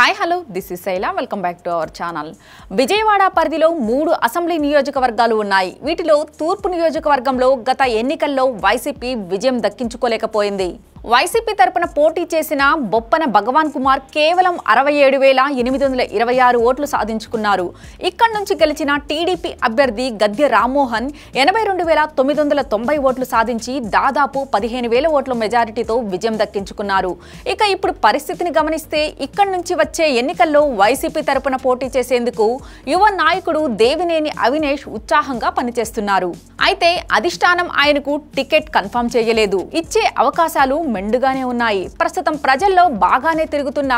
hi hello this is Shaila welcome back to our channel Vijayawada పరిధిలో మూడు assembly నియోజకవర్గాలు ఉన్నాయి వీటిలో తూర్పు నియోజకవర్గంలో గత ఎన్నికల్లో వైసీపీ విజయం దక్కించుకోలేకపోయింది వైసీపీ తరపున పోటీ చేసిన బొప్పన భగవాన్ కుమార్ కేవలం అరవై ఏడు వేల ఎనిమిది వందల ఇరవై ఆరు ఓట్లు సాధించుకున్నారు ఇక్కడి నుంచి గెలిచిన టీడీపీ అభ్యర్థి గద్య రామ్మోహన్ ఎనభై రెండు వేల తొమ్మిది వందల తొంభై ఓట్లు సాధించి దాదాపు పదిహేను వేల ఓట్ల మెజారిటీతో విజయం దక్కించుకున్నారు ఇక ఇప్పుడు పరిస్థితిని గమనిస్తే ఇక్కడి నుంచి వచ్చే ఎన్నికల్లో వైసీపీ తరపున పోటీ చేసేందుకు యువ నాయకుడు దేవినేని అవినేష్ ఉత్సాహంగా పనిచేస్తున్నారు అయితే అధిష్టానం ఆయనకు టికెట్ కన్ఫర్మ్ చేయలేదు ఇచ్చే అవకాశాలు మెండుగానే ఉన్నాయి ప్రస్తుతం ప్రజల్లో బాగానే తిరుగుతున్న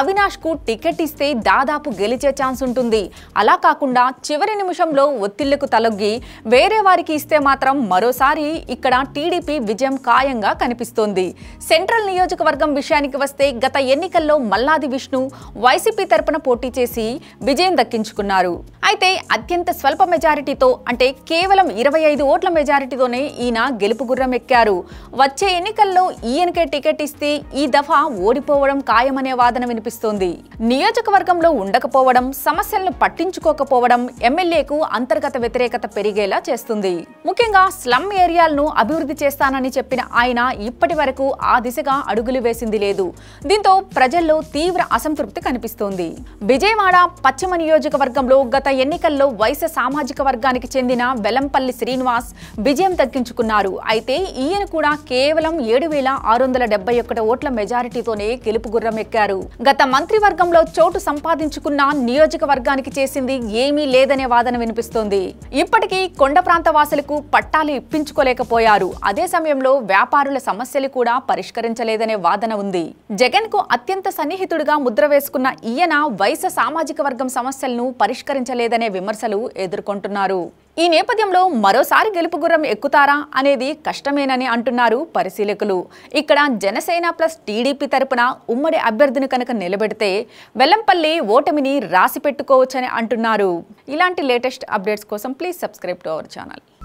అవినాష్కు టికెట్ ఇస్తే దాదాపు గెలిచే ఛాన్స్ ఉంటుంది అలా కాకుండా చివరి నిమిషంలో ఒత్తిళ్లకు తలొగ్గి వేరే వారికి ఇస్తే మాత్రం మరోసారి ఇక్కడ టీడీపీ విజయం ఖాయంగా కనిపిస్తోంది సెంట్రల్ నియోజకవర్గం విషయానికి వస్తే గత ఎన్నికల్లో మల్లాది విష్ణు వైసీపీ తరపున పోటీ చేసి విజయం దక్కించుకున్నారు అయితే అత్యంత స్వల్ప మెజారిటీతో అంటే కేవలం ఇరవై ఐదు ఓట్ల మెజారిటీతోనే ఈయన గెలుపు గుర్రం ఎక్కారు వచ్చే ఎన్నికల్లో ఈయనకే టికెట్ ఇస్తే ఈ దఫా ఓడిపోవడం ఖాయమనే వాదన వినిపిస్తోంది నియోజకవర్గంలో ఉండకపోవడం సమస్యలను పట్టించుకోకపోవడం ఎమ్మెల్యేకు అంతర్గత వ్యతిరేకత పెరిగేలా చేస్తుంది ముఖ్యంగా స్లమ్ ఏరియాలను అభివృద్ధి చేస్తానని చెప్పిన ఆయన ఇప్పటి వరకు ఆ దిశగా అడుగులు వేసింది లేదు దీంతో ప్రజల్లో తీవ్ర అసంతృప్తి కనిపిస్తోంది విజయవాడ పశ్చిమ నియోజకవర్గంలో గత ఎన్నికల్లో వైశ్య సామాజిక వర్గానికి చెందిన వెలంపల్లి శ్రీనివాస్ విజయం దక్కించుకున్నారు అయితే ఈయన కూడా కేవలం ఏడు వేల ఆరు వందల డెబ్బై ఒకటి ఓట్ల మెజారిటీతోనే గెలుపు గుర్రం ఎక్కారు గత మంత్రివర్గంలో చోటు సంపాదించుకున్న నియోజకవర్గానికి చేసింది ఏమీ లేదనే వాదన వినిపిస్తోంది ఇప్పటికీ కొండ ప్రాంత వాసులకు పట్టాలు ఇప్పించుకోలేకపోయారు అదే సమయంలో వ్యాపారుల సమస్యలు కూడా పరిష్కరించలేదనే వాదన ఉంది జగన్ కు అత్యంత సన్నిహితుడిగా ముద్ర వేసుకున్న ఈయన వైశ్య సామాజిక వర్గం సమస్యలను పరిష్కరించలేదు లేదనే విమర్శలు ఎదుర్కొంటున్నారు ఈ నేపథ్యంలో మరోసారి గెలుపు గుర్రం ఎక్కుతారా అనేది కష్టమేనని అంటున్నారు పరిశీలకులు ఇక్కడ జనసేన ప్లస్ టీడీపీ తరపున ఉమ్మడి అభ్యర్థిని కనుక నిలబెడితే వెల్లంపల్లి ఓటమిని రాసి పెట్టుకోవచ్చని అంటున్నారు ఇలాంటి లేటెస్ట్ అప్డేట్స్ కోసం please subscribe to our channel